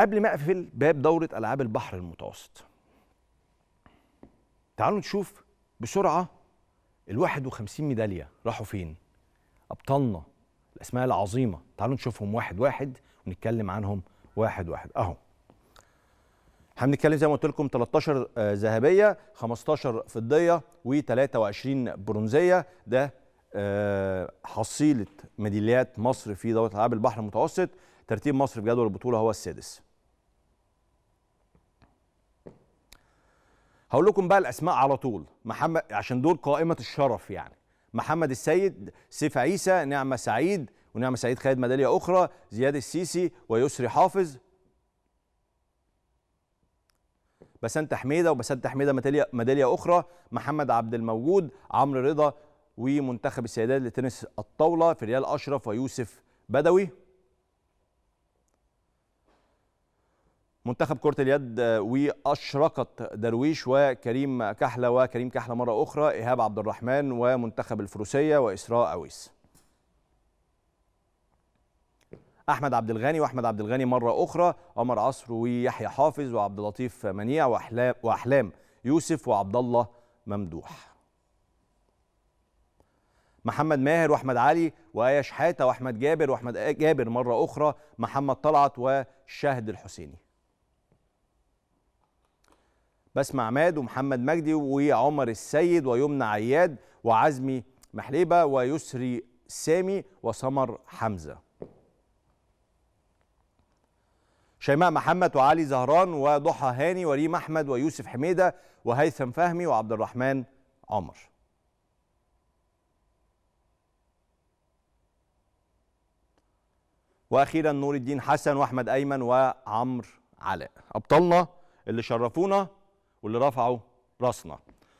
قبل ما اقفل باب دوره العاب البحر المتوسط تعالوا نشوف بسرعه ال 51 ميداليه راحوا فين ابطالنا الاسماء العظيمه تعالوا نشوفهم واحد واحد ونتكلم عنهم واحد واحد اهو هنتكلم زي ما قلت لكم 13 آه، ذهبيه 15 فضيه و23 برونزيه ده آه، حصيله ميداليات مصر في دوره العاب البحر المتوسط ترتيب مصر في جدول البطوله هو السادس هقول لكم بقى الاسماء على طول محمد عشان دول قائمه الشرف يعني محمد السيد سيف عيسى نعمه سعيد ونعمه سعيد خالد ميداليه اخرى زياد السيسي ويسري حافظ بسنت حميده وبسنت حميده ميداليه اخرى محمد عبد الموجود عمرو رضا ومنتخب السيدات لتنس الطاوله فريال اشرف ويوسف بدوي منتخب كرة اليد آه، وأشرقت درويش وكريم كحلة وكريم كحلة مرة أخرى إيهاب عبد الرحمن ومنتخب الفروسية وإسراء أويس أحمد عبد الغني وأحمد عبد الغني مرة أخرى عمر عصر ويحيى حافظ وعبد اللطيف منيع وأحلام, وأحلام يوسف وعبد الله ممدوح محمد ماهر واحمد علي وايه شحاته واحمد جابر واحمد آه، جابر مره اخرى محمد طلعت وشاهد الحسيني بسمع عماد ومحمد مجدي وعمر السيد ويمنى عياد وعزمي محليبة ويسري سامي وسمر حمزة شيماء محمد وعلي زهران وضحى هاني وريم أحمد ويوسف حميدة وهيثم فهمي وعبد الرحمن عمر واخيرا نور الدين حسن واحمد ايمن وعمرو علاء ابطالنا اللي شرفونا واللي رفعه راسنا